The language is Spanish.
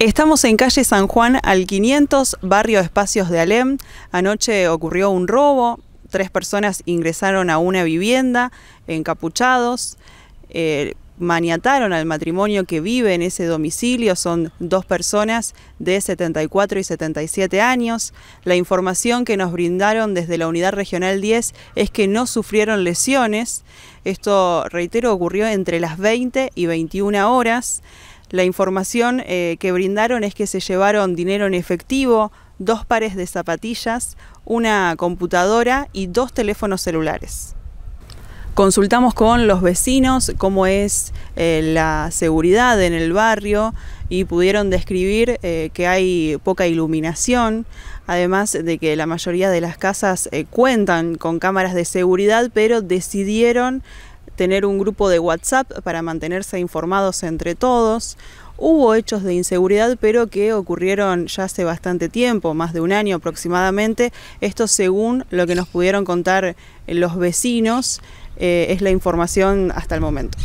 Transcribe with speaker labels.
Speaker 1: Estamos en calle San Juan al 500, barrio Espacios de Alem. Anoche ocurrió un robo, tres personas ingresaron a una vivienda encapuchados, eh, maniataron al matrimonio que vive en ese domicilio, son dos personas de 74 y 77 años. La información que nos brindaron desde la Unidad Regional 10 es que no sufrieron lesiones. Esto, reitero, ocurrió entre las 20 y 21 horas. La información eh, que brindaron es que se llevaron dinero en efectivo, dos pares de zapatillas, una computadora y dos teléfonos celulares. Consultamos con los vecinos cómo es eh, la seguridad en el barrio y pudieron describir eh, que hay poca iluminación, además de que la mayoría de las casas cuentan con cámaras de seguridad, pero decidieron tener un grupo de WhatsApp para mantenerse informados entre todos. Hubo hechos de inseguridad, pero que ocurrieron ya hace bastante tiempo, más de un año aproximadamente. Esto según lo que nos pudieron contar los vecinos, eh, es la información hasta el momento.